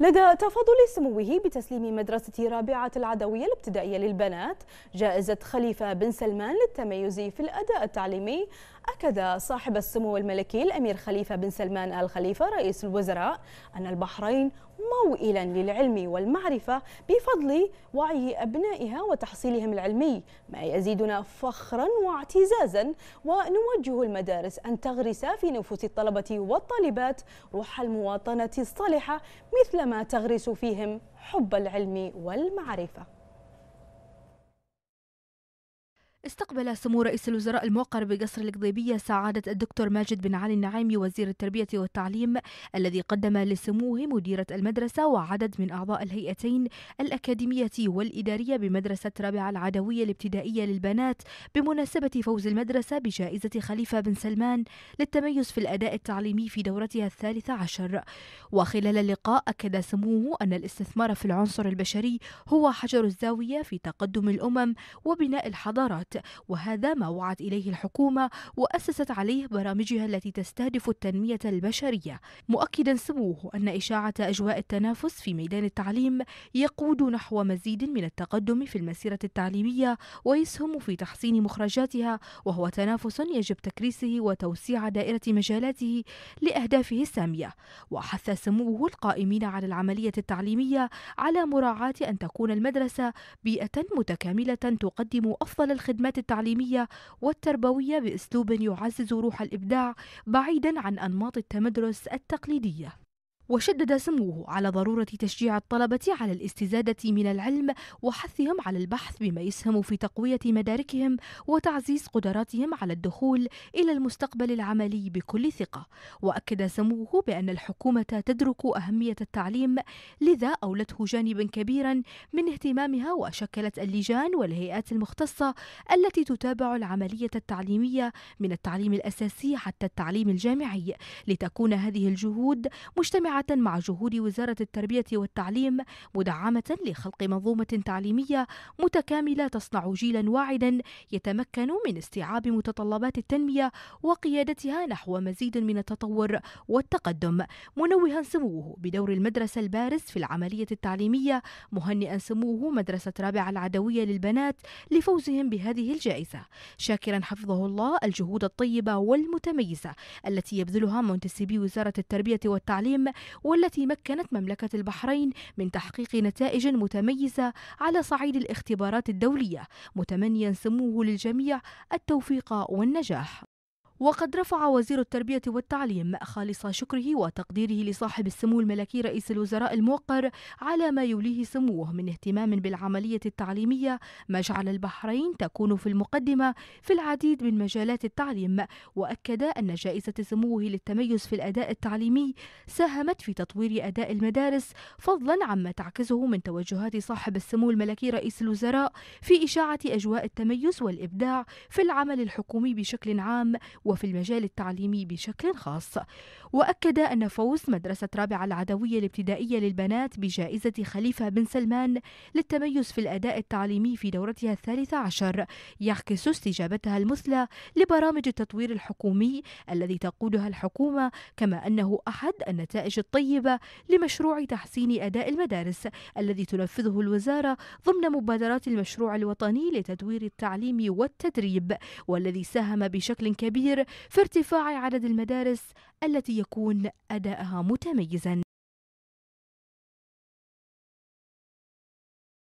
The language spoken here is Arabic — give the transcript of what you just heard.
لدى تفاضل سموه بتسليم مدرسة رابعة العدوية الابتدائية للبنات جائزة خليفة بن سلمان للتميز في الأداء التعليمي أكد صاحب السمو الملكي الأمير خليفة بن سلمان آل خليفة رئيس الوزراء أن البحرين موئلا للعلم والمعرفة بفضل وعي أبنائها وتحصيلهم العلمي ما يزيدنا فخرا واعتزازا ونوجه المدارس أن تغرس في نفوس الطلبة والطالبات روح المواطنة الصالحة مثلما تغرس فيهم حب العلم والمعرفة استقبل سمو رئيس الوزراء الموقر بقصر القضيبية سعادة الدكتور ماجد بن علي النعيمي وزير التربية والتعليم الذي قدم لسموه مديرة المدرسة وعدد من أعضاء الهيئتين الأكاديمية والإدارية بمدرسة رابعة العدوية الابتدائية للبنات بمناسبة فوز المدرسة بجائزة خليفة بن سلمان للتميز في الأداء التعليمي في دورتها الثالثة عشر وخلال اللقاء أكد سموه أن الاستثمار في العنصر البشري هو حجر الزاوية في تقدم الأمم وبناء الحضارات الوقت وهذا ما وعد إليه الحكومة وأسست عليه برامجها التي تستهدف التنمية البشرية مؤكدا سموه أن إشاعة أجواء التنافس في ميدان التعليم يقود نحو مزيد من التقدم في المسيرة التعليمية ويسهم في تحسين مخرجاتها وهو تنافس يجب تكريسه وتوسيع دائرة مجالاته لأهدافه السامية وحث سموه القائمين على العملية التعليمية على مراعاة أن تكون المدرسة بيئة متكاملة تقدم أفضل الخدمات الخدمات التعليمية والتربوية بأسلوب يعزز روح الإبداع بعيدا عن أنماط التمدرس التقليدية وشدد سموه على ضرورة تشجيع الطلبة على الاستزادة من العلم وحثهم على البحث بما يسهم في تقوية مداركهم وتعزيز قدراتهم على الدخول إلى المستقبل العملي بكل ثقة وأكد سموه بأن الحكومة تدرك أهمية التعليم لذا أولته جانبا كبيرا من اهتمامها وشكلت اللجان والهيئات المختصة التي تتابع العملية التعليمية من التعليم الأساسي حتى التعليم الجامعي لتكون هذه الجهود مجتمعة مع جهود وزارة التربية والتعليم مدعمة لخلق منظومة تعليمية متكاملة تصنع جيلا واعدا يتمكن من استيعاب متطلبات التنمية وقيادتها نحو مزيد من التطور والتقدم منوها سموه بدور المدرسة البارز في العملية التعليمية مهنئا سموه مدرسة رابعة العدوية للبنات لفوزهم بهذه الجائزة شاكرا حفظه الله الجهود الطيبة والمتميزة التي يبذلها منتسبي وزارة التربية والتعليم والتي مكنت مملكة البحرين من تحقيق نتائج متميزة على صعيد الاختبارات الدولية متمنيا سموه للجميع التوفيق والنجاح وقد رفع وزير التربية والتعليم خالص شكره وتقديره لصاحب السمو الملكي رئيس الوزراء الموقر على ما يوليه سموه من اهتمام بالعملية التعليمية ما جعل البحرين تكون في المقدمة في العديد من مجالات التعليم وأكد أن جائزة سموه للتميز في الأداء التعليمي ساهمت في تطوير أداء المدارس فضلا عما تعكسه من توجهات صاحب السمو الملكي رئيس الوزراء في إشاعة أجواء التميز والإبداع في العمل الحكومي بشكل عام وفي المجال التعليمي بشكل خاص وأكد أن فوز مدرسة رابعة العدوية الابتدائية للبنات بجائزة خليفة بن سلمان للتميز في الأداء التعليمي في دورتها الثالثة عشر يعكس استجابتها المثلى لبرامج التطوير الحكومي الذي تقودها الحكومة كما أنه أحد النتائج الطيبة لمشروع تحسين أداء المدارس الذي تنفذه الوزارة ضمن مبادرات المشروع الوطني لتدوير التعليم والتدريب والذي ساهم بشكل كبير في ارتفاع عدد المدارس التي يكون أداءها متميزا